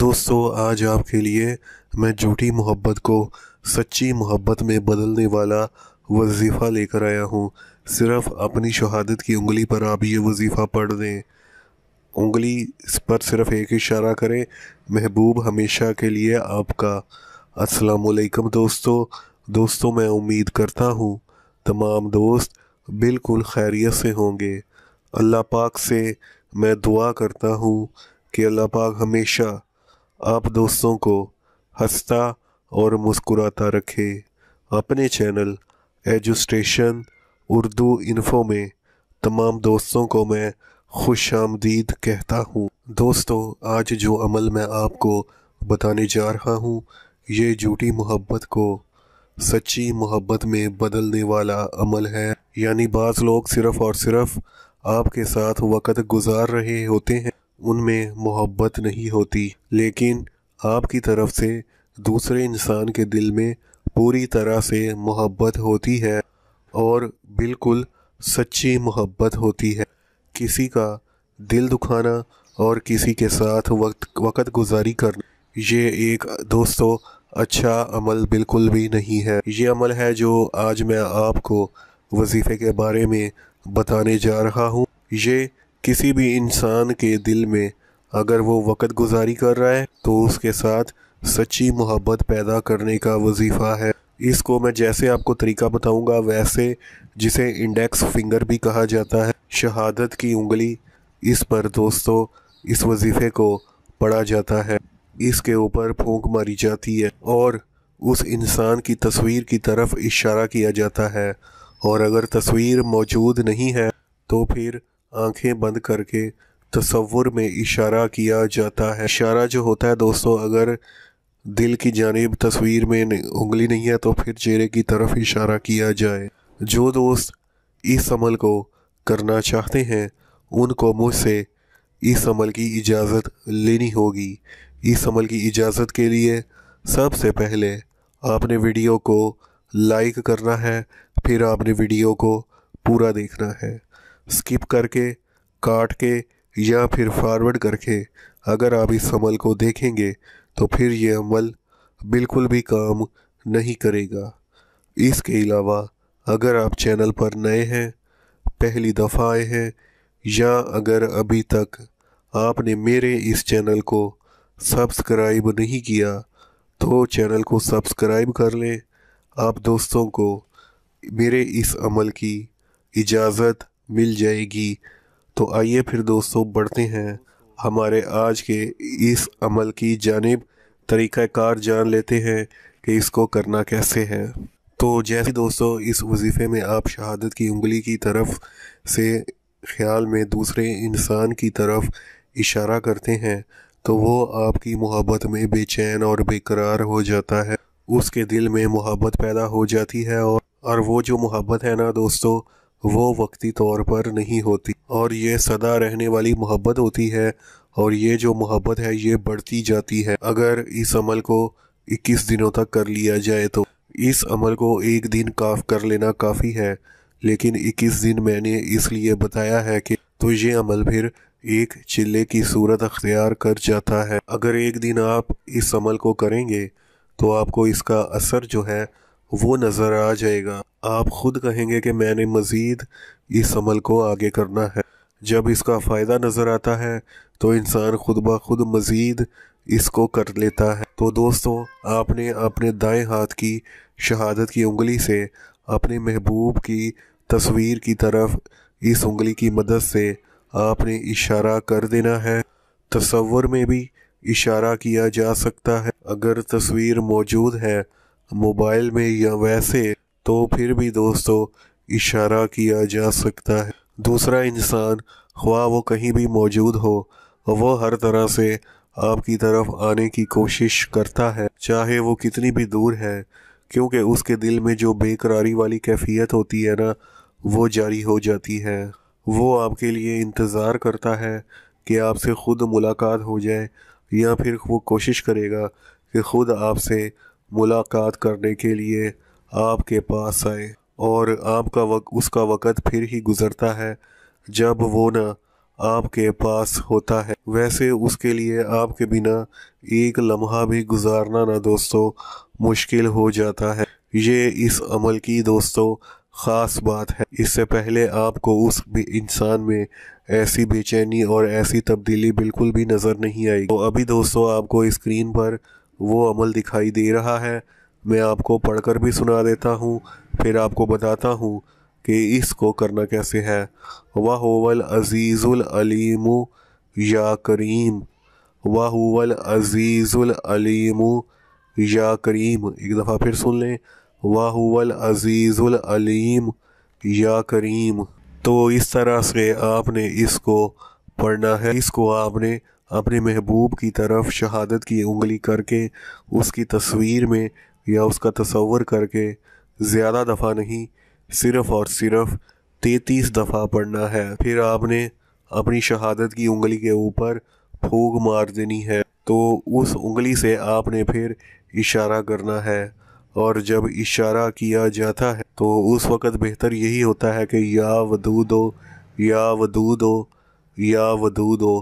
दोस्तों आज आपके लिए मैं झूठी मोहब्बत को सच्ची मोहब्बत में बदलने वाला वजीफ़ा लेकर आया हूँ सिर्फ अपनी शहादत की उंगली पर आप ये वजीफ़ा पढ़ दें उंगली पर सिर्फ एक इशारा करें महबूब हमेशा के लिए आपका वालेकुम दोस्तों दोस्तों मैं उम्मीद करता हूँ तमाम दोस्त बिल्कुल खैरियत से होंगे अल्लाह पाक से मैं दुआ करता हूँ कि अल्लाह पाक हमेशा आप दोस्तों को हंसता और मुस्कुराता रखे अपने चैनल एजुस्टेशन उर्दू इन्फो में तमाम दोस्तों को मैं खुश आमदीद कहता हूँ दोस्तों आज जो अमल मैं आपको बताने जा रहा हूँ ये झूठी मोहब्बत को सच्ची मोहब्बत में बदलने वाला अमल है यानी बाज़ लोग सिर्फ़ और सिर्फ़ आपके साथ वक़्त गुजार रहे होते हैं उनमें मोहब्बत नहीं होती लेकिन आपकी तरफ से दूसरे इंसान के दिल में पूरी तरह से मोहब्बत होती है और बिल्कुल सच्ची मोहब्बत होती है किसी का दिल दुखाना और किसी के साथ वक्त वक़्त गुजारी करना ये एक दोस्तों अच्छा अमल बिल्कुल भी नहीं है ये अमल है जो आज मैं आपको वजीफ़े के बारे में बताने जा रहा हूँ ये किसी भी इंसान के दिल में अगर वो वक़्त गुजारी कर रहा है तो उसके साथ सच्ची मोहब्बत पैदा करने का वजीफ़ा है इसको मैं जैसे आपको तरीका बताऊंगा वैसे जिसे इंडेक्स फिंगर भी कहा जाता है शहादत की उंगली इस पर दोस्तों इस वजीफ़े को पढ़ा जाता है इसके ऊपर फूंक मारी जाती है और उस इंसान की तस्वीर की तरफ इशारा किया जाता है और अगर तस्वीर मौजूद नहीं है तो फिर आंखें बंद करके तस्वुर में इशारा किया जाता है इशारा जो होता है दोस्तों अगर दिल की जानब तस्वीर में उंगली नहीं है तो फिर चेहरे की तरफ इशारा किया जाए जो दोस्त इस अमल को करना चाहते हैं उनको मुझसे इस अमल की इजाज़त लेनी होगी इस अमल की इजाज़त के लिए सबसे पहले आपने वीडियो को लाइक करना है फिर आपने वीडियो को पूरा देखना है स्किप करके काट के या फिर फॉरवर्ड करके अगर आप इस अमल को देखेंगे तो फिर ये अमल बिल्कुल भी काम नहीं करेगा इसके अलावा अगर आप चैनल पर नए हैं पहली दफ़ा आए हैं या अगर अभी तक आपने मेरे इस चैनल को सब्सक्राइब नहीं किया तो चैनल को सब्सक्राइब कर लें आप दोस्तों को मेरे इस अमल की इजाज़त मिल जाएगी तो आइए फिर दोस्तों बढ़ते हैं हमारे आज के इस अमल की जानब तरीक़ाकार जान लेते हैं कि इसको करना कैसे है तो जैसे दोस्तों इस वजीफ़े में आप शहादत की उंगली की तरफ से ख्याल में दूसरे इंसान की तरफ इशारा करते हैं तो वो आपकी मोहब्बत में बेचैन और बेकरार हो जाता है उसके दिल में मोहब्बत पैदा हो जाती है और और वो जो मोहब्बत है ना दोस्तों वो वक्ती तौर पर नहीं होती और ये सदा रहने वाली मोहब्बत होती है और ये जो मोहब्बत है ये बढ़ती जाती है अगर इस अमल को 21 दिनों तक कर लिया जाए तो इस अमल को एक दिन काफ कर लेना काफ़ी है लेकिन 21 दिन मैंने इसलिए बताया है कि तो ये अमल फिर एक चिल्ले की सूरत अख्तियार कर जाता है अगर एक दिन आप इस अमल को करेंगे तो आपको इसका असर जो है वो नज़र आ जाएगा आप खुद कहेंगे कि मैंने मज़ीद इस अमल को आगे करना है जब इसका फ़ायदा नज़र आता है तो इंसान खुद ब खुद मज़ीद इसको कर लेता है तो दोस्तों आपने अपने दाएं हाथ की शहादत की उंगली से अपने महबूब की तस्वीर की तरफ इस उंगली की मदद से आपने इशारा कर देना है तस्वर में भी इशारा किया जा सकता है अगर तस्वीर मौजूद है मोबाइल में या वैसे तो फिर भी दोस्तों इशारा किया जा सकता है दूसरा इंसान ख्वा वो कहीं भी मौजूद हो वो हर तरह से आपकी तरफ आने की कोशिश करता है चाहे वो कितनी भी दूर है क्योंकि उसके दिल में जो बेकरारी वाली कैफियत होती है ना वो जारी हो जाती है वो आपके लिए इंतज़ार करता है कि आपसे ख़ुद मुलाकात हो जाए या फिर वो कोशिश करेगा कि ख़ुद आपसे मुलाकात करने के लिए आपके पास आए और आपका वक, उसका वक़्त फिर ही गुज़रता है जब वो ना आपके पास होता है वैसे उसके लिए आपके बिना एक लम्हा भी गुजारना ना दोस्तों मुश्किल हो जाता है ये इस अमल की दोस्तों ख़ास बात है इससे पहले आपको उस इंसान में ऐसी बेचैनी और ऐसी तब्दीली बिल्कुल भी नज़र नहीं आई तो अभी दोस्तों आपको स्क्रीन पर वो अमल दिखाई दे रहा है मैं आपको पढ़कर भी सुना देता हूँ फिर आपको बताता हूँ कि इसको करना कैसे है वाहवल अजीज़ुल अलीम या करीम वाहवल अजीज़ुल अलीम या करीम एक दफ़ा फिर सुन लें वाहवल अजीज़ुल अलीम या करीम तो इस तरह से आपने इसको पढ़ना है इसको आपने अपने महबूब की तरफ शहादत की उंगली करके उसकी तस्वीर में या उसका तस्वर करके ज़्यादा दफ़ा नहीं सिर्फ़ और सिर्फ़ तैतीस दफ़ा पढ़ना है फिर आपने अपनी शहादत की उंगली के ऊपर फूक मार देनी है तो उस उंगली से आपने फिर इशारा करना है और जब इशारा किया जाता है तो उस वक़्त बेहतर यही होता है कि या दो या दो या दो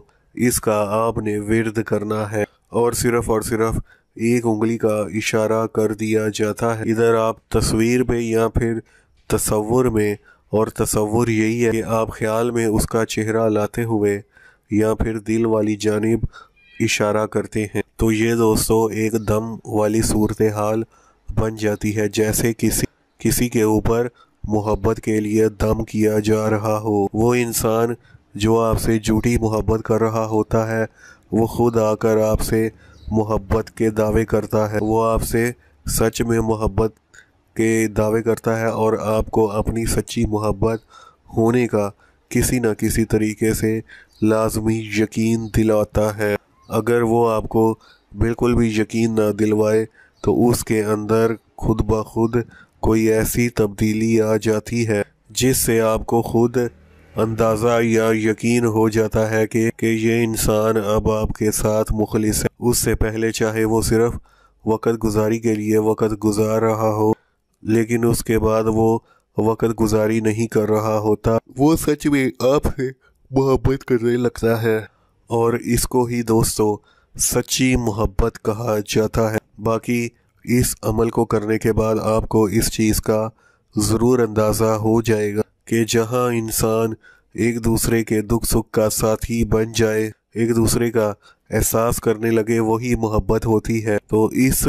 इसका आपने विरद करना है और सिर्फ और सिर्फ एक उंगली का इशारा कर दिया जाता है इधर आप तस्वीर में या फिर तस्वुर में और तस्वुर यही है कि आप ख्याल में उसका चेहरा लाते हुए या फिर दिल वाली जानब इशारा करते हैं तो ये दोस्तों एक दम वाली सूरत हाल बन जाती है जैसे किसी किसी के ऊपर मोहब्बत के लिए दम किया जा रहा हो वो इंसान जो आपसे झूठी मोहब्बत कर रहा होता है वो खुद आकर आपसे मोहब्बत के दावे करता है वो आपसे सच में मोहब्बत के दावे करता है और आपको अपनी सच्ची मोहब्बत होने का किसी न किसी तरीके से लाजमी यकीन दिलाता है अगर वो आपको बिल्कुल भी यकीन ना दिलवाए तो उसके अंदर खुद ब खुद कोई ऐसी तब्दीली आ जाती है जिससे आपको खुद अंदाज़ा या यकीन हो जाता है कि कि ये इंसान अब आपके साथ मुखलिस है उससे पहले चाहे वो सिर्फ वक़्त गुजारी के लिए वक़्त गुजार रहा हो लेकिन उसके बाद वो वक़्त गुजारी नहीं कर रहा होता वो सच में आपसे मोहब्बत करने लगता है और इसको ही दोस्तों सच्ची मोहब्बत कहा जाता है बाकी इस अमल को करने के बाद आपको इस चीज़ का ज़रूर अंदाज़ा हो जाएगा कि जहां इंसान एक दूसरे के दुख सुख का साथी बन जाए एक दूसरे का एहसास करने लगे वही मोहब्बत होती है तो इस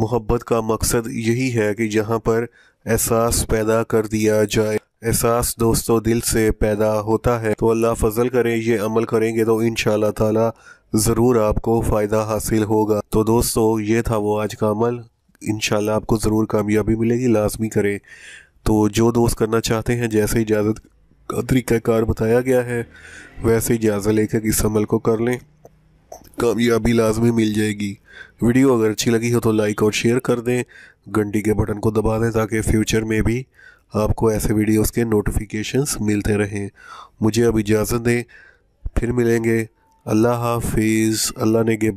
मोहब्बत का मकसद यही है कि जहाँ पर एहसास पैदा कर दिया जाए एहसास दोस्तों दिल से पैदा होता है तो अल्लाह फजल करे ये अमल करेंगे तो इन ताला ज़रूर आपको फ़ायदा हासिल होगा तो दोस्तों ये था वो आज का अमल इन आपको ज़रूर कामयाबी मिलेगी लाजमी करें तो जो दोस्त करना चाहते हैं जैसे इजाज़त का तरीक़ाकार बताया गया है वैसे ही लेकर इस अमल को कर लें कामयाबी लाजमी मिल जाएगी वीडियो अगर अच्छी लगी हो तो लाइक और शेयर कर दें घंटी के बटन को दबा दें ताकि फ्यूचर में भी आपको ऐसे वीडियोस के नोटिफिकेशंस मिलते रहें मुझे अब इजाज़त दें फिर मिलेंगे अल्लाह हाफिज़ अल्लाह ने